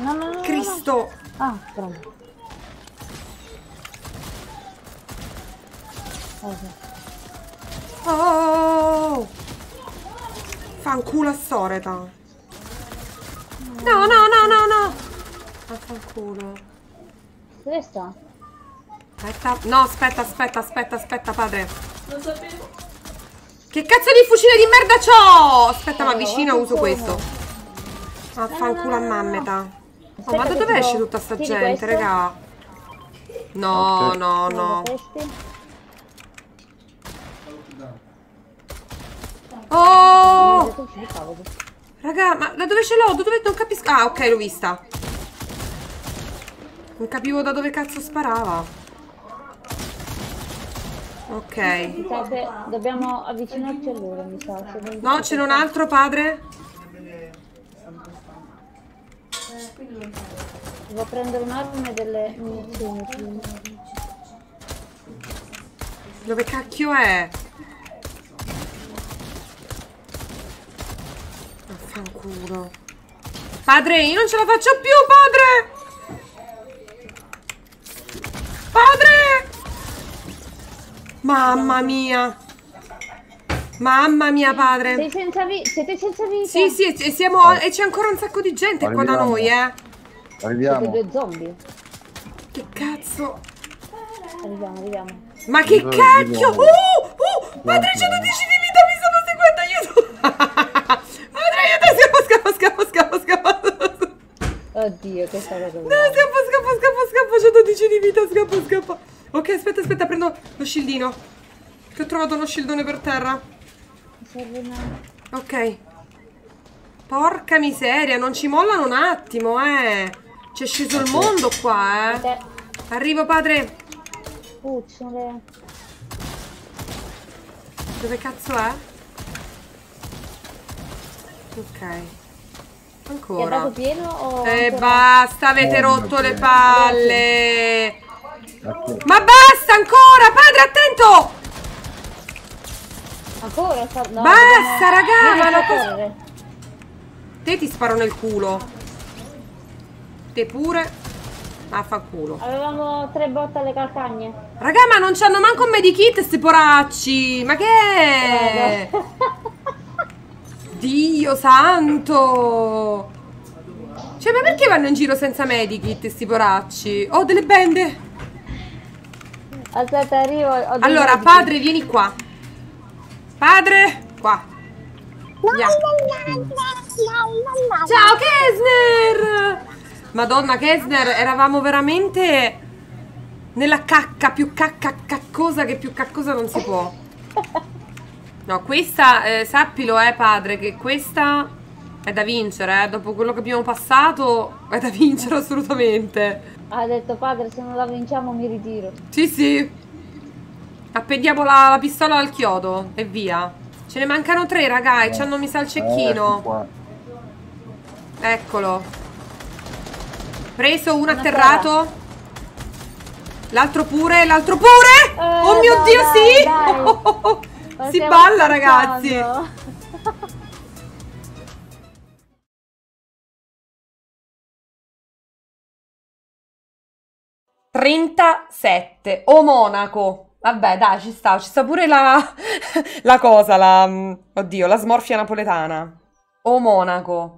No, no, no. Cristo. No, no. Ah, bravo. Oh! Fa storeta. No, no, no, no, no. Ah, oh. Fa un Dove sta? Aspetta. No, aspetta, aspetta, aspetta, aspetta, padre. Non sapevo. Che cazzo di fucile di merda c'ho? Aspetta, ma eh, vicino uso questo. Ma fa un culo a mammeta oh, ma da dove esce tutta sta gente, questo. raga? No, okay. no, no. Oh! Raga, ma da dove ce l'ho? Da dove non capisco? Ah, ok, l'ho vista. Non capivo da dove cazzo sparava. Ok. Dobbiamo avvicinarci a loro, mi sa. No, c'era un altro padre? Quindi non Devo prendere un'arma e delle munizioni Dove cacchio è? Vaffanculo. Padre, io non ce la faccio più, padre! Padre! Mamma mia! Mamma mia, padre. Sei senza siete senza vita? Sì, sì, e, siamo, oh. e c'è ancora un sacco di gente Arriviamo. qua da noi, eh. Arriviamo. Siete due zombie. Che cazzo. Arriviamo, arriviamo. Ma che arriviamo, cacchio! Arriviamo. Uh, uh, padre, 110 di vita, mi sono seguendo, aiuto! padre, aiuto, scappa, scappa, scappa, scappa, scappa. Oddio, che cosa... No, scappa, scappa, scappa, scappa, 110 di vita, scappa, scappa. Ok, aspetta, aspetta, prendo lo scildino. Che ho trovato uno scildone per terra. Ok. Porca miseria, non ci mollano un attimo, eh. C'è sceso il mondo qua, eh. Arrivo, padre. Uh, Dove cazzo è? Ok. Ancora. È pieno o... E eh, basta, avete oh, rotto le palle. Ecco. Ma basta ancora, padre, attento! Ancora? No, Basta, dobbiamo... raga, ma la cosa... Te ti sparo nel culo. Te pure. Vaffanculo. Avevamo tre botte alle calcagne. Raga, ma non c'hanno manco un medikit sti poracci. Ma che? è? Eh, Dio santo. Cioè, ma perché vanno in giro senza medikit sti poracci? Ho delle bende. Aspetta, arrivo. allora, medikit. padre, vieni qua. Padre! Qua! Via. Ciao Kesner! Madonna Kesner, eravamo veramente nella cacca, più cacca caccosa che più caccosa non si può. No, questa, eh, sappilo eh padre, che questa è da vincere, eh. Dopo quello che abbiamo passato è da vincere assolutamente. Ha detto padre, se non la vinciamo mi ritiro. Sì, sì. Appendiamo la, la, pistola al chiodo e via. Ce ne mancano tre, raga, e ci hanno messo al eh, cecchino. Ecco Eccolo. Preso, uno atterrato. L'altro pure, l'altro pure! Eh, oh mio no, Dio, dai, sì! Dai. Oh, oh, oh. oh. Si balla, pensando. ragazzi! Trentasette, o oh, Monaco! Vabbè, dai, ci sta, ci sta pure la, la cosa, la, oddio, la smorfia napoletana. O Monaco.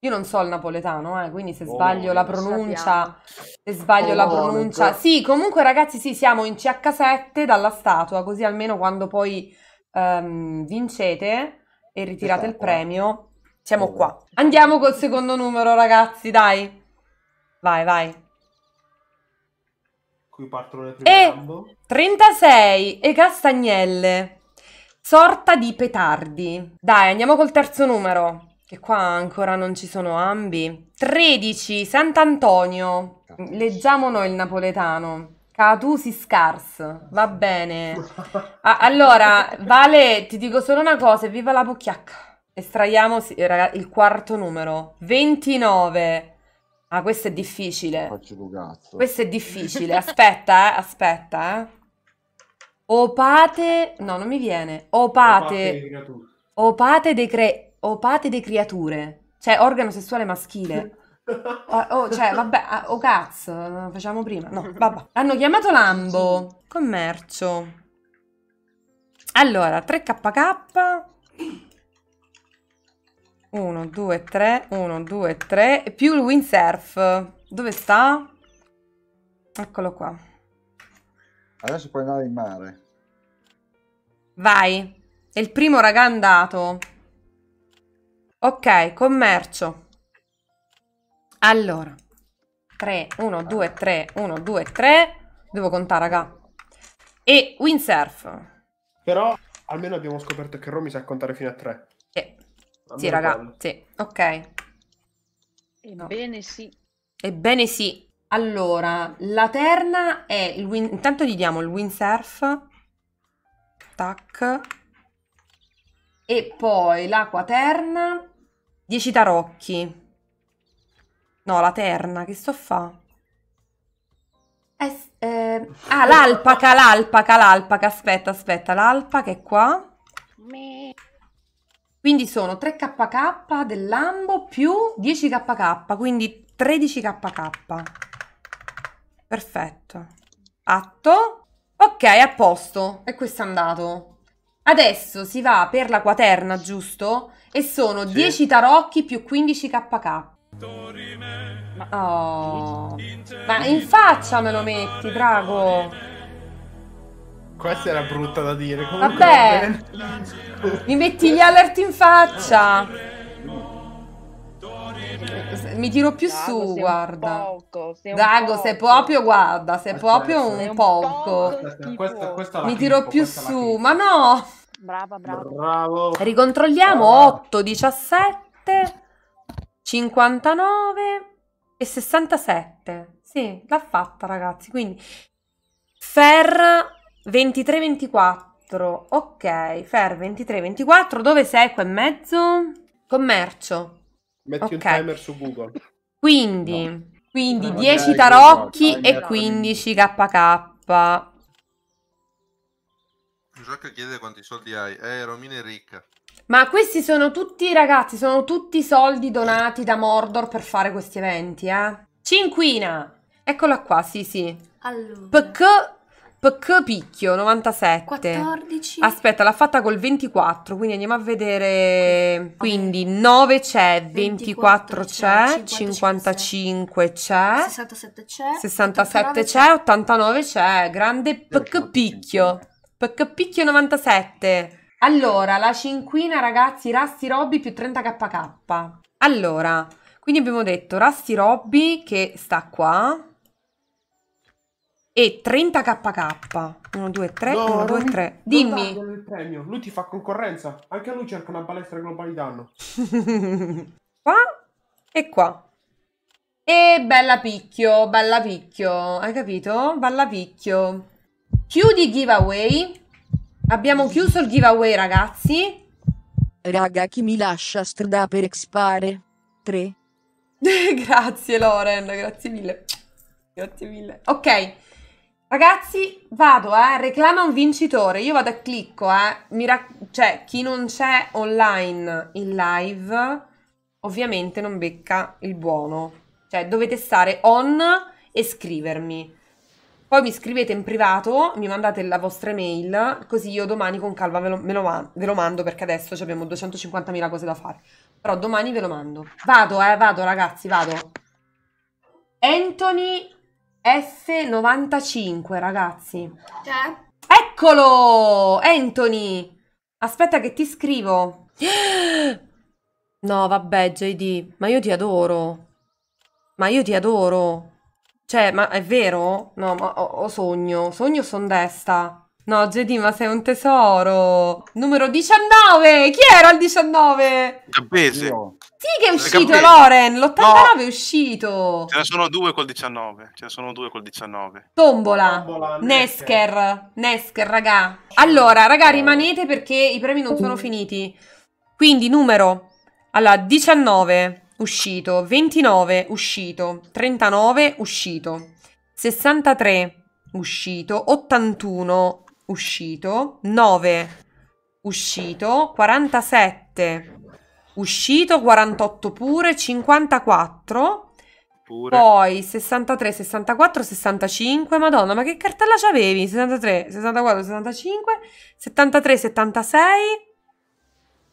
Io non so il napoletano, eh, quindi se oh, sbaglio la pronuncia, se sbaglio oh, la pronuncia. Sì, comunque ragazzi, sì, siamo in CH7 dalla statua, così almeno quando poi um, vincete e ritirate il esatto. premio, siamo esatto. qua. Andiamo col secondo numero, ragazzi, dai. Vai, vai. Qui partono le prime e Rambo. 36 e castagnelle. Sorta di petardi. Dai, andiamo col terzo numero. Che qua ancora non ci sono ambi. 13, Sant'Antonio. Leggiamo noi il napoletano. Catusi scars, va bene. Ah, allora, Vale, ti dico solo una cosa, viva la pucchiacca. Estraiamo il quarto numero. 29. Ah, questo è difficile. Faccio Questo è difficile. Aspetta, eh, aspetta, eh. Opate, no, non mi viene. Opate, opate dei cre... opate dei creature. Cioè, organo sessuale maschile. Oh, oh, cioè, vabbè, ah, oh cazzo, facciamo prima. No, vabbè. Hanno chiamato Lambo. Commercio. Allora, 3KK. 1, 2, 3, 1, 2, 3, più il windsurf. Dove sta? Eccolo qua. Adesso puoi andare in mare. Vai. È il primo raga andato. Ok, commercio. Allora. 3, 1, 2, 3, 1, 2, 3. Devo contare, raga. E windsurf. Però almeno abbiamo scoperto che Romy sa contare fino a 3. Sì. Sì, raga, sì, ok. Ebbene sì. Ebbene sì. Allora, la terna è il win... intanto gli diamo il windsurf. Tac. E poi l'acqua terna. 10 tarocchi. No, la terna, che sto fa? Es, eh, eh, ah, l'alpaca, l'alpaca, l'alpaca, aspetta, aspetta, l'alpaca è qua. Quindi sono 3 KK del lambo più 10 KK, quindi 13 KK. Perfetto. Atto. Ok, a posto. E questo è andato. Adesso si va per la quaterna, giusto? E sono sì. 10 tarocchi più 15 KK. oh. Ma in faccia me lo metti, Drago. Questa era brutta da dire. Comunque Vabbè, mi metti gli alert in faccia. Mi tiro più Dago, su, sei guarda. Poco, sei Dago, sei proprio, guarda, sei aspetta, proprio un, un poco. Aspetta, questa, questa mi tiro più su, ma no. Brava, brava. Bravo. Ricontrolliamo brava. 8, 17, 59 e 67. Sì, l'ha fatta, ragazzi. Quindi Fer 23-24, ok, Fer 23-24, dove sei qua e mezzo? Commercio. Metti okay. un timer su Google. Quindi, no. quindi no, 10 tarocchi no, e 15 KK. Gioca chiede quanti soldi hai. Eh, Romina è ricca. Ma questi sono tutti, ragazzi, sono tutti soldi donati da Mordor per fare questi eventi, eh. Cinquina! Eccola qua, sì, sì. Allora. PK PK picchio 97 14 Aspetta l'ha fatta col 24 Quindi andiamo a vedere Quindi 9 c'è 24 c'è 55 c'è 67 c'è 67 c'è 89 c'è Grande PK picchio PK picchio 97 Allora la cinquina ragazzi Rasti Robby più 30 KK Allora quindi abbiamo detto Rasti Robby che sta qua e 30 KK. 1, 2, 3, 1, 2, 3. Dimmi. Il premio. Lui ti fa concorrenza. Anche lui cerca una palestra globale danno. qua e qua. E bella picchio, bella picchio. Hai capito? Bella picchio. Chiudi giveaway. Abbiamo chiuso il giveaway, ragazzi. Raga, chi mi lascia strada per expare? 3. grazie Loren, grazie mille. Grazie mille. Ok. Ragazzi, vado, eh, reclama un vincitore, io vado a clicco, eh, rac- cioè chi non c'è online in live ovviamente non becca il buono, cioè dovete stare on e scrivermi. Poi mi scrivete in privato, mi mandate la vostra email, così io domani con calma ve lo, ve lo, man- ve lo mando perché adesso abbiamo 250.000 cose da fare. Però domani ve lo mando. Vado, eh, vado ragazzi, vado. Anthony F95, ragazzi. C'è? Cioè? Eccolo! Anthony! Aspetta che ti scrivo. No, vabbè, JD, ma io ti adoro. Ma io ti adoro. Cioè, ma è vero? No, ma ho, ho sogno. Sogno son desta. No, Jedi, ma sei un tesoro. Numero 19! Chi era il 19? Cappese. Sì che è uscito, Loren. L'89 no. è uscito. Ce ne sono due col 19. Ce ne sono due col 19. Tombola. Tombola Nesker. Nesker. Nesker, raga. Allora, raga, rimanete perché i premi non sono finiti. Quindi, numero... Allora, 19 uscito, 29 uscito, 39 uscito, 63 uscito, 81 uscito, 9 uscito, 47 uscito, 48 pure, 54 pure. Poi 63, 64, 65, madonna, ma che cartella c'avevi? 63, 64, 65, 73, 76,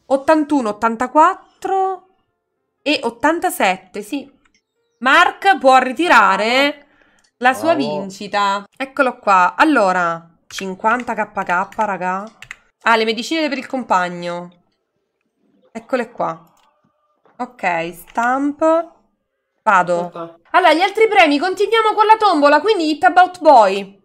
81, 84 e 87, sì. Mark può ritirare la sua Bravo. vincita. Eccolo qua. Allora, 50 kk, raga. Ah, le medicine per il compagno. Eccole qua. Ok, stamp. Vado. Allora, gli altri premi, continuiamo con la tombola, quindi hit about boy.